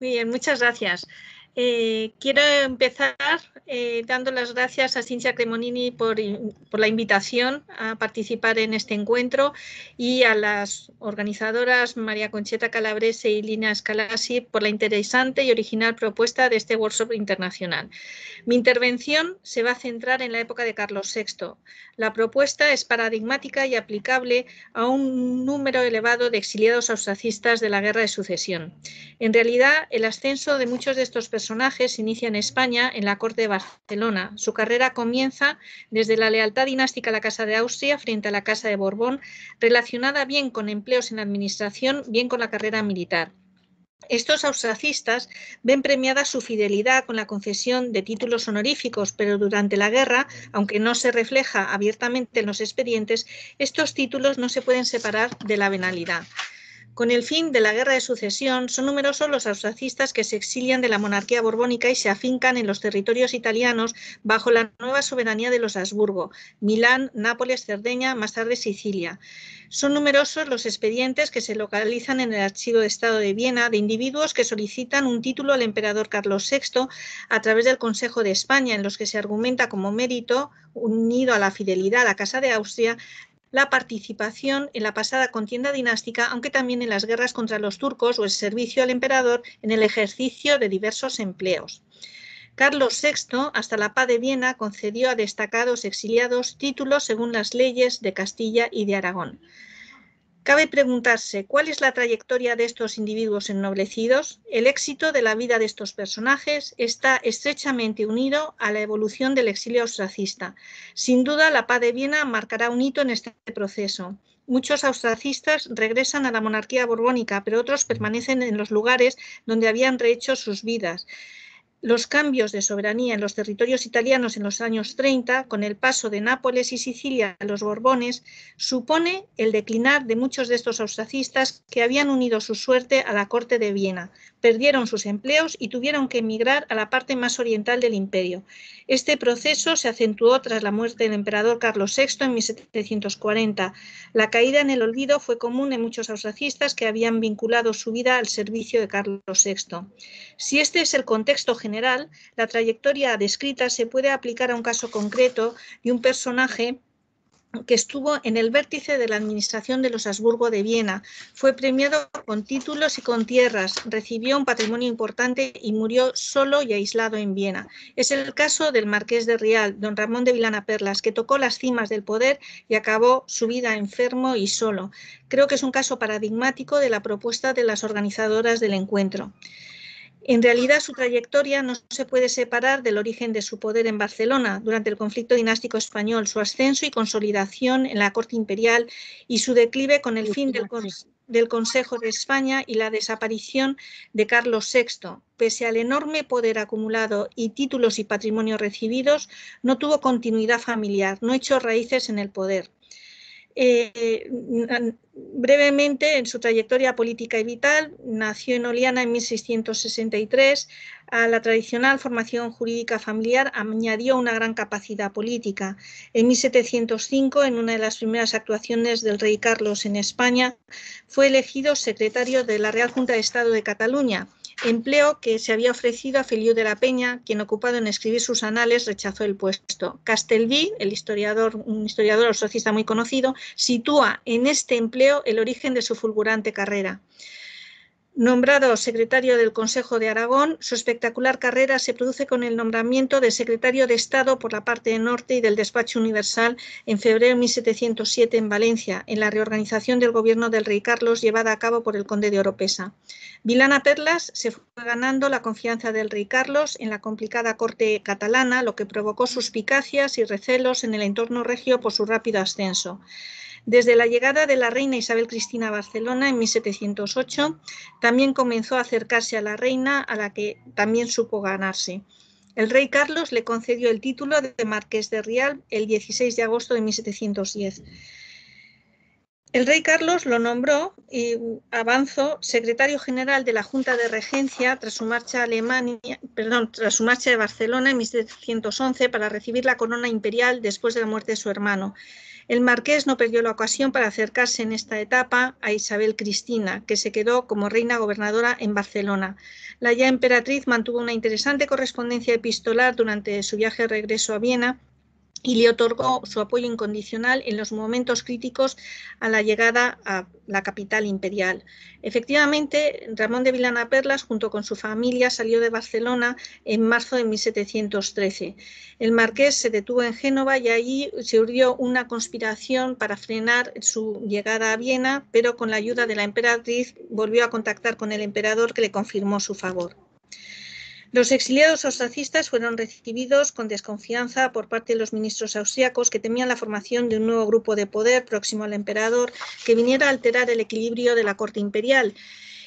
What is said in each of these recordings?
Muy bien, muchas gracias. Eh, quiero empezar eh, dando las gracias a Cinzia Cremonini por, la invitación a participar en este encuentro y a las organizadoras María Concheta Calabrese y Lina Scalasi por la interesante y original propuesta de este workshop internacional. Mi intervención se va a centrar en la época de Carlos VI. La propuesta es paradigmática y aplicable a un número elevado de exiliados austracistas de la Guerra de Sucesión. En realidad, el ascenso de muchos de estos personajes personajes inicia en España, en la corte de Barcelona. Su carrera comienza desde la lealtad dinástica a la Casa de Austria frente a la Casa de Borbón, relacionada bien con empleos en administración, bien con la carrera militar. Estos austracistas ven premiada su fidelidad con la concesión de títulos honoríficos, pero durante la guerra, aunque no se refleja abiertamente en los expedientes, estos títulos no se pueden separar de la venalidad. Con el fin de la Guerra de Sucesión, son numerosos los austracistas que se exilian de la monarquía borbónica y se afincan en los territorios italianos bajo la nueva soberanía de los Habsburgo, Milán, Nápoles, Cerdeña, más tarde Sicilia. Son numerosos los expedientes que se localizan en el Archivo de Estado de Viena de individuos que solicitan un título al emperador Carlos VI a través del Consejo de España, en los que se argumenta como mérito, unido a la fidelidad a la Casa de Austria, la participación en la pasada contienda dinástica, aunque también en las guerras contra los turcos o el servicio al emperador en el ejercicio de diversos empleos. Carlos VI, hasta la paz de Viena, concedió a destacados exiliados títulos según las leyes de Castilla y de Aragón. Cabe preguntarse cuál es la trayectoria de estos individuos ennoblecidos. El éxito de la vida de estos personajes está estrechamente unido a la evolución del exilio austracista. Sin duda, la paz de Viena marcará un hito en este proceso. Muchos austracistas regresan a la monarquía borbónica, pero otros permanecen en los lugares donde habían rehecho sus vidas los cambios de soberanía en los territorios italianos en los años 30, con el paso de Nápoles y Sicilia a los Borbones, supone el declinar de muchos de estos austracistas que habían unido su suerte a la corte de Viena, perdieron sus empleos y tuvieron que emigrar a la parte más oriental del imperio. Este proceso se acentuó tras la muerte del emperador Carlos VI en 1740. La caída en el olvido fue común en muchos austracistas que habían vinculado su vida al servicio de Carlos VI. Si este es el contexto general, la trayectoria descrita se puede aplicar a un caso concreto de un personaje que estuvo en el vértice de la administración de los Habsburgo de Viena. Fue premiado con títulos y con tierras, recibió un patrimonio importante y murió solo y aislado en Viena. Es el caso del marqués de Rial, don Ramón de Vilana Perlas, que tocó las cimas del poder y acabó su vida enfermo y solo. Creo que es un caso paradigmático de la propuesta de las organizadoras del encuentro. En realidad, su trayectoria no se puede separar del origen de su poder en Barcelona durante el conflicto dinástico español, su ascenso y consolidación en la corte imperial y su declive con el fin del, Consejo de España y la desaparición de Carlos VI. Pese al enorme poder acumulado y títulos y patrimonio recibidos, no tuvo continuidad familiar, no echó raíces en el poder. Eh, brevemente, en su trayectoria política y vital, nació en Oliana en 1663. A la tradicional formación jurídica familiar añadió una gran capacidad política. En 1705, en una de las primeras actuaciones del rey Carlos en España, fue elegido secretario de la Real Junta de Estado de Cataluña empleo que se había ofrecido a Feliu de la Peña, quien ocupado en escribir sus anales rechazó el puesto. Castelví, el historiador, un historiador muy conocido, sitúa en este empleo el origen de su fulgurante carrera. Nombrado secretario del Consejo de Aragón, su espectacular carrera se produce con el nombramiento de secretario de Estado por la parte norte y del Despacho Universal en febrero de 1707 en Valencia, en la reorganización del gobierno del rey Carlos llevada a cabo por el conde de Oropesa. Vilana Perlas se fue ganando la confianza del rey Carlos en la complicada corte catalana, lo que provocó suspicacias y recelos en el entorno regio por su rápido ascenso. Desde la llegada de la reina Isabel Cristina a Barcelona en 1708, también comenzó a acercarse a la reina, a la que también supo ganarse. El rey Carlos le concedió el título de marqués de Rial el 16 de agosto de 1710. El rey Carlos lo nombró, y avanzó, secretario general de la Junta de Regencia tras su marcha a Alemania, perdón, tras su marcha de Barcelona en 1711 para recibir la corona imperial después de la muerte de su hermano. El marqués no perdió la ocasión para acercarse en esta etapa a Isabel Cristina, que se quedó como reina gobernadora en Barcelona. La ya emperatriz mantuvo una interesante correspondencia epistolar durante su viaje de regreso a Viena y le otorgó su apoyo incondicional en los momentos críticos a la llegada a la capital imperial. Efectivamente, Ramón de Vilana Perlas, junto con su familia, salió de Barcelona en marzo de 1713. El marqués se detuvo en Génova y allí se urdió una conspiración para frenar su llegada a Viena, pero con la ayuda de la emperatriz volvió a contactar con el emperador que le confirmó su favor. Los exiliados ostracistas fueron recibidos con desconfianza por parte de los ministros austriacos que temían la formación de un nuevo grupo de poder próximo al emperador que viniera a alterar el equilibrio de la corte imperial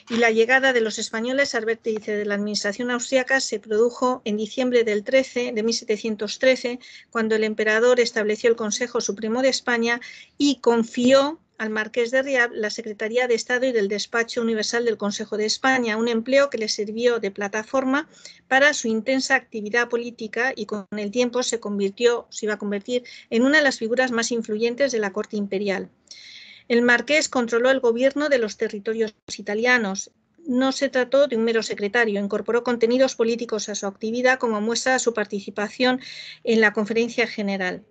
y la llegada de los españoles al vértice de la administración austriaca se produjo en diciembre del 13 de 1713, cuando el emperador estableció el Consejo Supremo de España y confió al marqués de Riab la Secretaría de Estado y del Despacho Universal del Consejo de España, un empleo que le sirvió de plataforma para su intensa actividad política y con el tiempo se convirtió, se iba a convertir en una de las figuras más influyentes de la corte imperial. El marqués controló el gobierno de los territorios italianos. No se trató de un mero secretario, incorporó contenidos políticos a su actividad como muestra su participación en la conferencia general.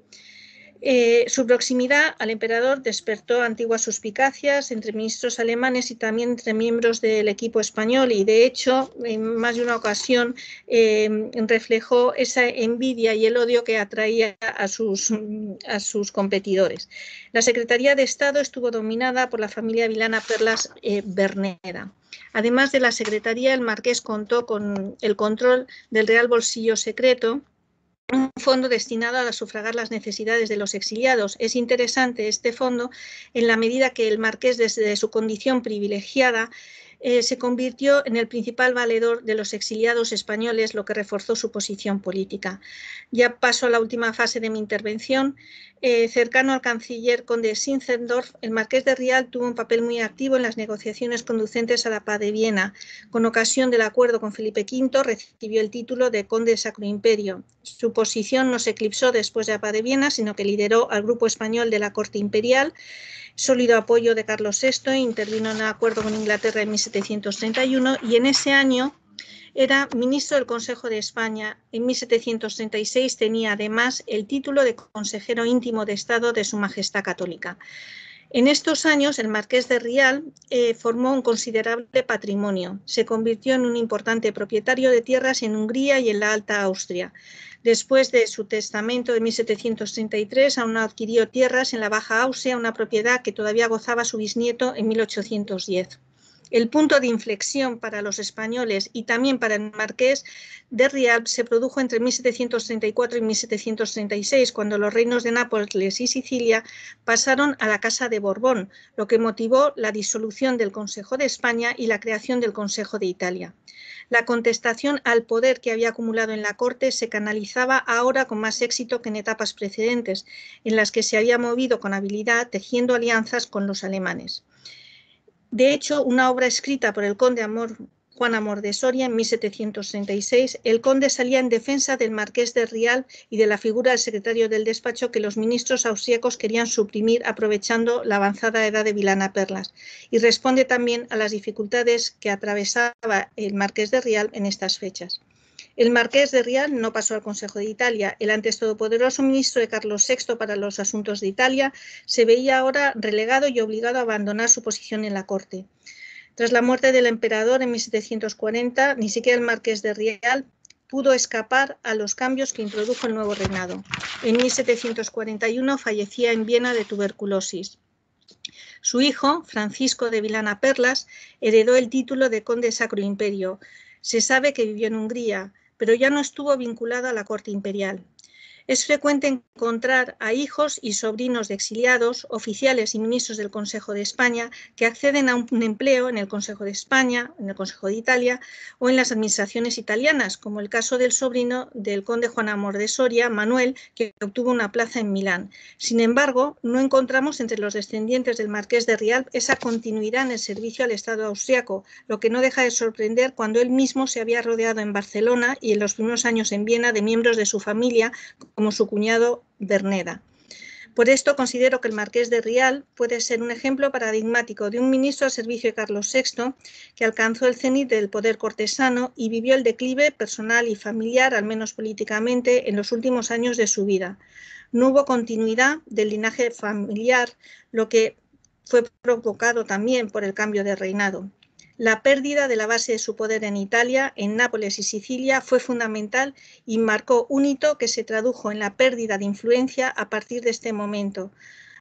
Eh, su proximidad al emperador despertó antiguas suspicacias entre ministros alemanes y también entre miembros del equipo español y de hecho en más de una ocasión em, reflejó esa envidia y el odio que atraía a sus, a sus competidores. La Secretaría de Estado estuvo dominada por la familia Vilana Perlas eh, Berneda. Además de la Secretaría, el marqués contó con el control del Real Bolsillo Secreto, un fondo destinado a sufragar las necesidades de los exiliados. Es interesante este fondo en la medida que el marqués, desde su condición privilegiada, eh, se convirtió en el principal valedor de los exiliados españoles, lo que reforzó su posición política. Ya paso a la última fase de mi intervención. Eh, cercano al canciller conde Sinzendorf, el marqués de Rial tuvo un papel muy activo en las negociaciones conducentes a la paz de Viena. Con ocasión del acuerdo con Felipe V, recibió el título de conde Sacro Imperio. Su posición no se eclipsó después de la paz de Viena, sino que lideró al grupo español de la corte imperial sólido apoyo de Carlos VI, intervino en un acuerdo con Inglaterra en 1731 y en ese año era ministro del Consejo de España. En 1736 tenía además el título de consejero íntimo de Estado de Su Majestad Católica. En estos años, el marqués de Rial eh, formó un considerable patrimonio. Se convirtió en un importante propietario de tierras en Hungría y en la Alta Austria. Después de su testamento de 1733, aún adquirió tierras en la Baja Austria, una propiedad que todavía gozaba su bisnieto en 1810. El punto de inflexión para los españoles y también para el marqués de Rial se produjo entre 1734 y 1736, cuando los reinos de Nápoles y Sicilia pasaron a la Casa de Borbón, lo que motivó la disolución del Consejo de España y la creación del Consejo de Italia. La contestación al poder que había acumulado en la corte se canalizaba ahora con más éxito que en etapas precedentes, en las que se había movido con habilidad tejiendo alianzas con los alemanes. De hecho, una obra escrita por el conde Amor, Juan Amor de Soria en 1736, el conde salía en defensa del marqués de Rial y de la figura del secretario del despacho que los ministros austríacos querían suprimir aprovechando la avanzada edad de Vilana Perlas, y responde también a las dificultades que atravesaba el marqués de Rial en estas fechas. El marqués de Rial no pasó al Consejo de Italia. El antes todopoderoso ministro de Carlos VI para los asuntos de Italia se veía ahora relegado y obligado a abandonar su posición en la corte. Tras la muerte del emperador en 1740, ni siquiera el marqués de Rial pudo escapar a los cambios que introdujo el nuevo reinado. En 1741 fallecía en Viena de tuberculosis. Su hijo, Francisco de Vilana Perlas, heredó el título de conde sacro imperio. Se sabe que vivió en Hungría pero ya no estuvo vinculada a la corte imperial es frecuente encontrar a hijos y sobrinos de exiliados, oficiales y ministros del Consejo de España que acceden a un empleo en el Consejo de España, en el Consejo de Italia o en las administraciones italianas, como el caso del sobrino del conde Juan Amor de Soria, Manuel, que obtuvo una plaza en Milán. Sin embargo, no encontramos entre los descendientes del marqués de Rial esa continuidad en el servicio al Estado austriaco, lo que no deja de sorprender cuando él mismo se había rodeado en Barcelona y en los primeros años en Viena de miembros de su familia como su cuñado Berneda. Por esto considero que el marqués de Rial puede ser un ejemplo paradigmático de un ministro al servicio de Carlos VI que alcanzó el cenit del poder cortesano y vivió el declive personal y familiar, al menos políticamente, en los últimos años de su vida. No hubo continuidad del linaje familiar, lo que fue provocado también por el cambio de reinado. La pérdida de la base de su poder en Italia, en Nápoles y Sicilia fue fundamental y marcó un hito que se tradujo en la pérdida de influencia a partir de este momento.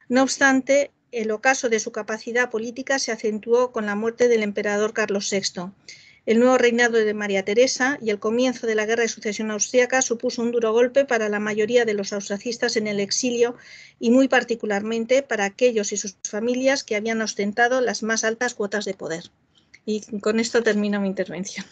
No obstante, el ocaso de su capacidad política se acentuó con la muerte del emperador Carlos VI. El nuevo reinado de María Teresa y el comienzo de la Guerra de Sucesión Austriaca supuso un duro golpe para la mayoría de los austracistas en el exilio y muy particularmente para aquellos y sus familias que habían ostentado las más altas cuotas de poder. Y con esto termino mi intervención.